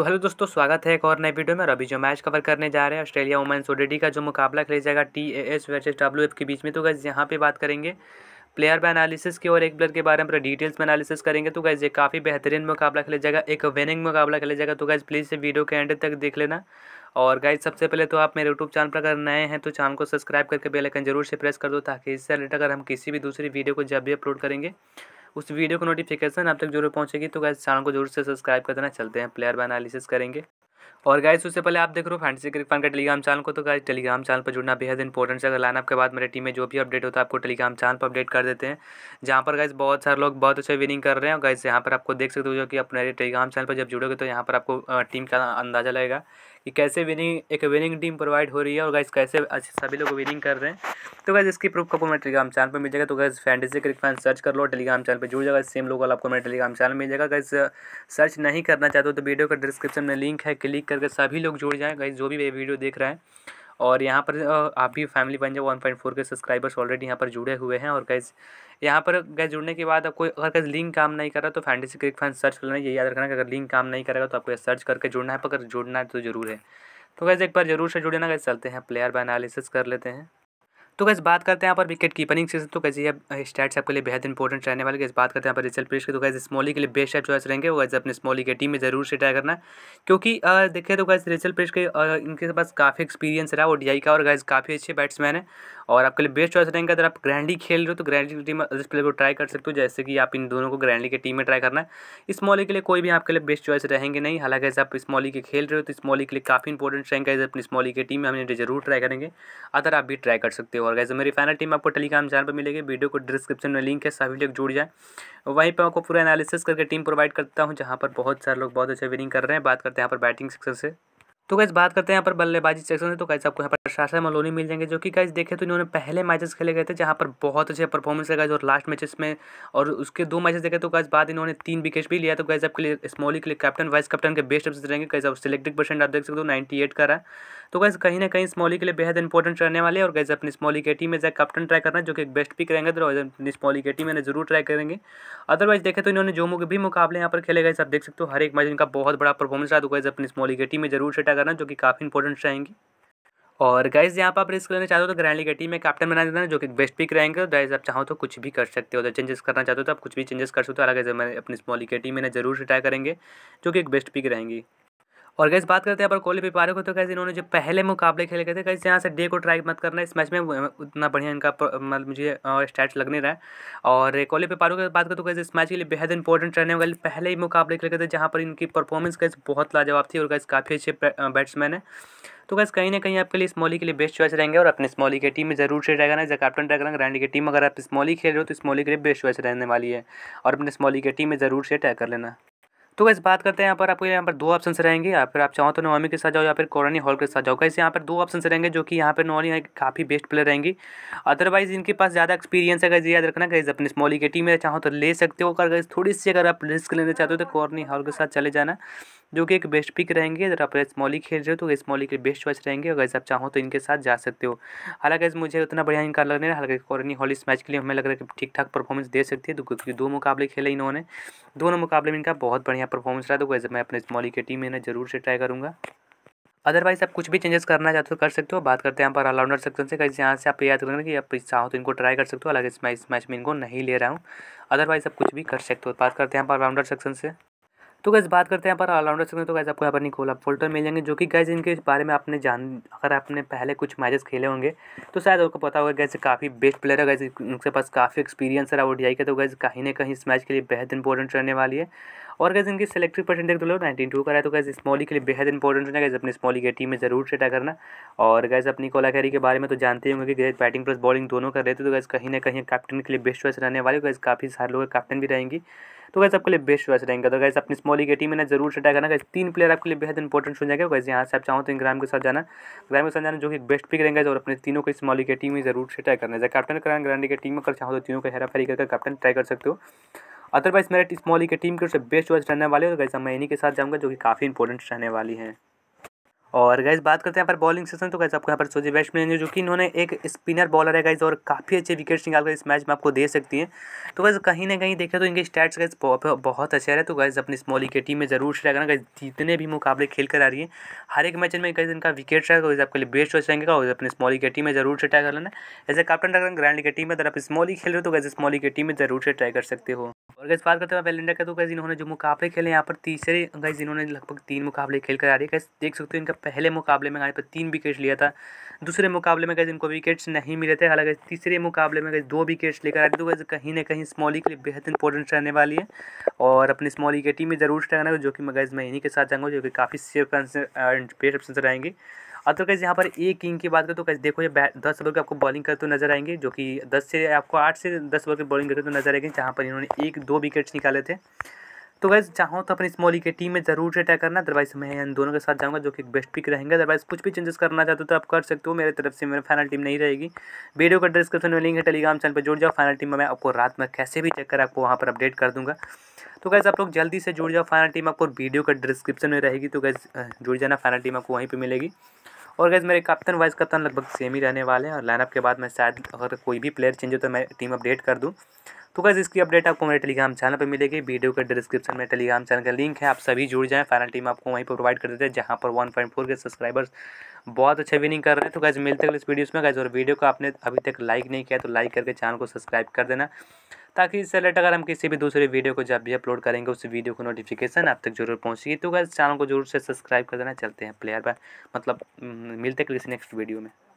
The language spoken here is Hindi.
तो हेलो दोस्तों स्वागत है एक और नए वीडियो में और अभी जो मैच कवर करने जा रहे हैं ऑस्ट्रेलिया वुमेन्स ओडीडी का जो मुकाबला खेला जाएगा T A S versus W F के बीच में तो गैस यहाँ पे बात करेंगे प्लेयर में एनालिसिस की और एक प्लेयर के बारे में डिटेल्स में एनालिसिस करेंगे तो गैस ये काफ़ी बेहतरीन मुकाबला खेला जाएगा एक विनिंग मुकाबला खेला जाएगा तो गैस प्लीज़ वीडियो के एंड तक देख लेना और गाइज सबसे पहले तो आप मेरे यूट्यूब चैनल पर अगर नए हैं तो चैनल को सब्सक्राइब करके बेल आइकन जरूर से प्रेस कर दो ताकि इससे रिलेटेड अगर हम किसी भी दूसरी वीडियो को जब भी अपलोड करेंगे उस वीडियो को नोटिफिकेशन आप तक जरूर पहुंचेगी तो गाइज चैनल को जरूर से सब्सक्राइब कर देना चलते हैं प्लेयर बाय एनालिसिस करेंगे और गाइस उससे पहले आप देख रहे हो फैंसी क्रिक फन का टेलीग्राम चैनल को तो गाइस टेलीग्राम चैनल पर जुड़ना बेहद इंपॉर्टेंट है अगर लाइनअप के बाद मेरे टीम में जो भी अपडेट होता है आपको टेलीग्राम चैनल पर अपडेट कर देते हैं जहाँ पर गाइस बहुत सारे लोग बहुत अच्छे विनिंग कर रहे हैं और गाइस यहाँ पर आपको देख सकते हो जो कि अपने टेलीग्राम चैनल पर जब जुड़ोगे तो यहाँ पर आपको टीम का अंदाजा लगेगा कि कैसे विनिंग एक विनिंग टीम प्रोवाइड हो रही है और गाइज कैसे अच्छे सभी लोग विनिंग कर रहे हैं तो गाइज इसकी प्रूफ आपको मैं टेलीग्राम चैनल पर मिल जाएगा तो guys fantasy crick fan search कर लो टेलीग्राम चैनल पर जुड़ जाएगा सेम लोग आपको मेरे टेलीग्राम चैनल मिल जाएगा गाइज सर्च नहीं करना चाहते हो तो वीडियो का डिस्क्रिप्शन में लिंक है क्लिक करके सभी लोग जुड़ जाएँ गाइज जो भी वीडियो देख रहे हैं और यहाँ पर आप भी फैमिली बन जाए वन पॉइंट फोर के सब्सक्राइबर्स ऑलरेडी यहाँ पर जुड़े हुए हैं और गैस यहाँ पर गैस जुड़ने के बाद आपको अगर कैसे लिंक काम नहीं कर रहा तो फैंटेसी क्रिक फैन सर्च कर लेना ये याद रखना कि अगर लिंक काम नहीं करेगा तो आपको सर्च करके जुड़ना है पर अगर जुड़ना है तो ज़रूर है तो गैस एक बार जरूर से जुड़े ना गैस चलते हैं प्लेयर बाय एनालिसिस कर लेते हैं तो कैसे बात करते हैं यहाँ पर विकेट कीपरिंग से तो कैसे ये स्टैट्स आपके लिए बेहद इंपॉर्टेंट रहने वाले कैसे बात करते हैं यहाँ पर रिचल पेश के तो कैसे स्मॉली के लिए बेस्ट है चॉइस रहेंगे वो कैसे अपने स्मॉली के टीम में जरूर से ट्राई करना क्योंकि देखिए तो कैसे रिचल पेश के इनके पास काफ़ी एक्सपीरियंस रहा वो डी का और गैस काफ़ी अच्छे बैट्समैन है और आपके लिए बेस्ट चॉइस रहेंगे अगर आप ग्रैंडी खेल रहे हो तो ग्रैंडी की टीम अदर्स प्लेयर को ट्राई कर सकते हो जैसे कि आप इन दोनों को ग्रैंडी के टीम में ट्राई करना है स्मॉली के लिए कोई भी आपके लिए बेस्ट चॉइस रहेंगे नहीं हालांकि जैसे आप स्मॉली के खेल रहे हो तो स्मॉली के लिए काफ़ी इंपॉर्टेंट रहेंगे एज अपनी स्मॉली की टीम में हमें जरूर ट्राई करेंगे अदर आप भी ट्राई कर सकते हो और गैसे मेरी फाइनल टीम आपको टेलीग्राम चैनल पर मिलेगी वीडियो को डिस्क्रिप्शन में लिंक है सभी लोग जुड़ जाए वहीं पर आपको पूरा एनालिसिस करके टीम प्रोवाइड करता हूँ जहाँ पर बहुत सारे लोग बहुत अच्छा विनिंग कर रहे हैं बात करते हैं यहाँ पर बैटिंग सेक्शन से तो कैसे बात करते हैं यहाँ पर बल्लेबाजी सेक्शन से तो कैसे आपको यहाँ पर शाशा मलोनी मिल जाएंगे जो कि कैसे देखे तो इन्होंने पहले मैचेस खेले गए थे जहाँ पर बहुत अच्छे परफॉर्मेंस गए और लास्ट मैचेस में और उसके दो मैचेस देखे तो गैस बाद इन्होंने तीन विकेट भी लिया तो गैस आपके लिए स्मॉली के लिए कैप्टन वाइस कैप्टन के बेस्ट ऑप्शन रहेंगे कैसे आप सिलेक्टेड परसेंट आप देख सकते हो नाइन्टी एट का रहा है तो कैसे कहीं ना कहीं स्मॉली के लिए बेहद इंपॉर्टेंट रहने वाले और गैस अपनी स्मॉली के टीम में जैसे कैप्टन ट्राई करना जो कि एक बेस्ट पिक रहेंगे तो अपनी स्मॉली के टीम में जरूर ट्राई करेंगे अदरवाइज देखे तो इन्होंने जो भी मुकाबले यहाँ पर खेले गए आप देख सकते हो हर एक मैच इनका बहुत बड़ा परफॉर्मेंस रहा तो गैस अपनी स्मॉली के टीम में जरूर से करना जो कि काफ़ी इंपॉर्टेंट रहेंगी और गाइज यहाँ पर आप रिस्क लेना चाहते हो तो ग्रैंडली की टीम में कैप्टन बना देना जो कि बेस्ट पिक रहेंगे तो गाइज आप चाहो तो कुछ भी कर सकते हो तो चेंजेस करना चाहते हो तो आप कुछ भी चेंजेस कर सकते हो हालांकि मैं अपनी स्मॉली की टीम में जरूर रिटायर करेंगे जो कि एक बेस्ट पिक रहेंगी और गैस बात करते हैं पर कोहली व्यापारियों को तो कैसे इन्होंने जो पहले मुकाबले खेले गए थे कैसे यहाँ से डे को ट्राई मत करना इस मैच में उतना बढ़िया इनका मतलब मुझे स्टैट्स लग नहीं रहा है और कोहली व्यापारियों की बात करें तो कैसे इस मैच के लिए बेहद इंपॉर्टेंट रहने वाले पहले ही मुकाबले खेले गए थे जहाँ पर इनकी परफॉर्मेंस कैसे बहुत लाजवाब थी और कैसे काफ़ी अच्छे बैट्समैन है तो गैस कहीं ना कहीं आपके लिए स्मॉली के लिए बेस्ट चॉइस रहेंगे और अपने स्मॉली के टीम में जरूर से रहेगा ना जैसे कैप्टन रहेंगे रैंडी की टीम अगर आप स्मॉली खेल रहे हो तो स्मॉली के लिए बेस्ट चॉइस रहने वाली है और अपने स्मॉली के टीम में जरूर से अटैक कर लेना तो कैसे बात करते हैं यहाँ पर आपको यहाँ पर दो ऑप्शन रहेंगे या फिर आप चाहो तो नोमी के साथ जाओ या फिर कोरानी हॉल के साथ जाओ कैसे यहाँ पर दो ऑप्शन रहेंगे जो कि यहाँ पर नोमी काफ़ी बेस्ट प्लेयर रहेंगी अदरवाइज इनके पास ज़्यादा एक्सपीरियंस है कैसे याद रखना कैसे अपने स्मॉली के टीम में चाहो तो ले सकते हो अगर थोड़ी सी अगर आप रिस्क लेना चाहते हो तो कॉर्नी हॉल के साथ चले जाना जो कि एक बेस्ट पिक रहेंगे अगर आप स्मॉली खेल रहे हो तो स्मॉली के बेस्ट चॉइस रहेंगे अगर आप चाहो तो इनके साथ जा सकते हो हालांकि मुझे उतना बढ़िया इनका लग रहा हालांकि कॉर्नी हॉल इस मैच के लिए हमें लग रहा है कि ठीक ठाक परफॉर्मेंस दे सकती है क्योंकि दो मुकाबले खेले इन्होंने दोनों मुकाबले में इनका बहुत बढ़िया परफॉर्मेंस रहा तो वैसे मैं अपने स्मॉली की टीम में इन्हें जरूर से ट्राई करूँगा अदरवाइज आप कुछ भी चेंजेस करना चाहते हो कर सकते हो बात करते हैं यहाँ पर ऑलराउंडर सेक्शन से कहीं यहाँ से आप याद करेंगे कि आप चाहो तो इनको ट्राई कर सकते हो हालांकि इस मैच में इनको नहीं ले रहा हूँ अदरवाइज आप कुछ भी कर सकते हो बात करते हैं यहाँ पर ऑलराउंडर सेक्शन से तो गैस बात करते हैं यहाँ पर ऑलराउंडर सेक्शन तो गैस आपको यहाँ पर निकोला फोल्टर मिल जाएंगे जो कि गैस इनके बारे में आपने जान अगर आपने पहले कुछ मैचेस खेले होंगे तो शायद आपको पता होगा गैस काफ़ी बेस्ट प्लेयर है गैस उनके पास काफ़ी एक्सपीरियंस है वो डी आई का तो गैस कहीं ना कहीं इस मैच के लिए बेहद इंपॉर्टेंट रहने वाली है और कैसे इनकी सेलेक्टिव परसेंटेज तो नाइनटीन टू कराए तो गैस स्मॉली e के लिए बेहद इंपॉर्टेंट होना कैसे अपने स्मॉली के टीम में जरूर सेटा करना और गैस अपनी कोला कैरी के बारे में तो जानते ही होंगे कि गैस बैटिंग प्लस बॉलिंग दोनों कर रहे थे तो गैस कहीं ना कहीं कैप्टन के लिए बेस्ट चॉइस रहने वाले कैसे काफ़ी सारे लोग कैप्टन भी रहेंगी तो गैस आपके लिए बेस्ट चॉइस रहेंगे तो गैस अपनी स्मॉली के टीम में जरूर सेटा करना कैसे तीन प्लेयर आपके लिए बेहद इंपॉर्टेंट हो जाएगा कैसे यहाँ से आप चाहो तो ग्राम के साथ जाना ग्राम के साथ जाना जो कि बेस्ट पिक रहेंगे और अपने तीनों को स्मॉली के टीम में जरूर सेटा करना जैसे कैप्टन कराना ग्रांडी के टीम में कर चाहो तो तीनों को हेरा फेरी करके कैप्टन ट्राई कर सकते हो अदरवाइज मेरे स्मॉल e के टीम के उससे बेस्ट चॉइस रहने वाले और गैस मैं इन्हीं के साथ जाऊँगा जो कि काफ़ी इंपॉर्टेंट रहने वाली है और गैस बात करते हैं यहाँ पर बॉलिंग सेशन तो गैस आपको यहाँ पर सोचिए बेस्ट मिलेंगे जो कि इन्होंने एक स्पिनर बॉलर है गैस और काफ़ी अच्छे विकेट्स निकाल कर इस मैच में आपको दे सकती हैं तो गैस कहीं ना कहीं देखें तो इनके स्टैट्स गैस बहुत अच्छे रहे तो गैस अपनी स्मॉल की टीम में जरूर से लगाना गैस जितने भी मुकाबले खेल कर आ रही है हर एक मैच में गैस इनका विकेट रहेगा गैस आपके लिए बेस्ट चॉइस रहेगा और अपने स्मॉल की टीम में जरूर से ट्राई कर लेना एज ए कैप्टन रखना ग्रैंड की टीम में अगर आप स्मॉल e खेल रहे हो तो गैस स्मॉल की टीम में जरूर से ट्राई कर सकते हो और गैस बात करते हैं पहले इंडिया का तो गैस इन्होंने जो मुकाबले खेले यहाँ पर तीसरे गैस इन्होंने लगभग तीन मुकाबले खेल कर आ रही है देख सकते हो इनका पहले मुकाबले में यहाँ पर तीन विकेट लिया था दूसरे मुकाबले में गैस इनको विकेट्स नहीं मिले थे हालांकि तीसरे मुकाबले में गैस दो विकेट्स लेकर आ रही तो गैस कहीं ना कहीं स्मॉली के लिए बेहद इंपॉर्टेंट रहने वाली है और अपनी स्मॉली की टीम में जरूर स्टैंड जो कि मैं गैस मैं इन्हीं के साथ जाऊँगा जो कि काफ़ी सेफ बेस्ट ऑप्शन रहेंगे अब तो कैसे यहाँ पर एक किंग की बात करें तो कैसे देखो ये दस ओवर के आपको बॉलिंग करते हुए नजर आएंगे जो कि दस से आपको आठ से दस ओवर की बॉलिंग करते हुए नजर आएंगे जहाँ पर इन्होंने एक दो विकेट्स निकाले थे तो गैस चाहो तो अपनी स्मॉल की टीम में जरूर से अटैक करना अदरवाइज मैं इन दोनों के साथ जाऊंगा जो कि बेस्ट पिक रहेंगे अदरवाइज कुछ भी चेंजेस करना चाहते हो तो आप कर सकते हो मेरे तरफ से मेरे फाइनल टीम नहीं रहेगी वीडियो का डिस्क्रिप्शन में लिंक है टेलीग्राम चैनल पर जुड़ जाओ फाइनल टीम में मैं आपको रात में कैसे भी चेक कर आपको वहाँ पर अपडेट कर दूँगा तो गैस आप लोग जल्दी से जुड़ जाओ फाइनल टीम आपको वीडियो का डिस्क्रिप्शन में रहेगी तो गैस जुड़ जाना फाइनल टीम आपको वहीं पर मिलेगी और गैस मेरे कप्तान वाइस कप्तान लगभग सेम ही रहने वाले हैं और लाइनअप के बाद मैं शायद अगर कोई भी प्लेयर चेंज हो तो मैं टीम अपडेट कर दूँ तो कैसे इसकी अपडेट आपको मेरे टेलीग्राम चैनल पर मिलेगी वीडियो के डिस्क्रिप्शन में टेलीग्राम चैनल का लिंक है आप सभी जुड़ जाएँ फाइनल टीम आपको वहीं पर प्रोवाइड कर देते हैं जहाँ पर वन पॉइंट फोर के सब्सक्राइबर्स बहुत अच्छे विनिंग कर रहे हैं तो कैसे मिलते हैं इस वीडियो में कैसे और वीडियो को आपने अभी तक लाइक नहीं किया तो लाइक करके चैनल को सब्सक्राइब कर देना ताकि इससे रिलेटेड अगर हम किसी भी दूसरे वीडियो को जब भी अपलोड करेंगे उस वीडियो को नोटिफिकेशन आप तक जरूर पहुँचेगी तो गैस चैनल को जरूर से सब्सक्राइब कर देना चलते हैं प्लेयर पर मतलब हम्म, मिलते हैं किसी नेक्स्ट वीडियो में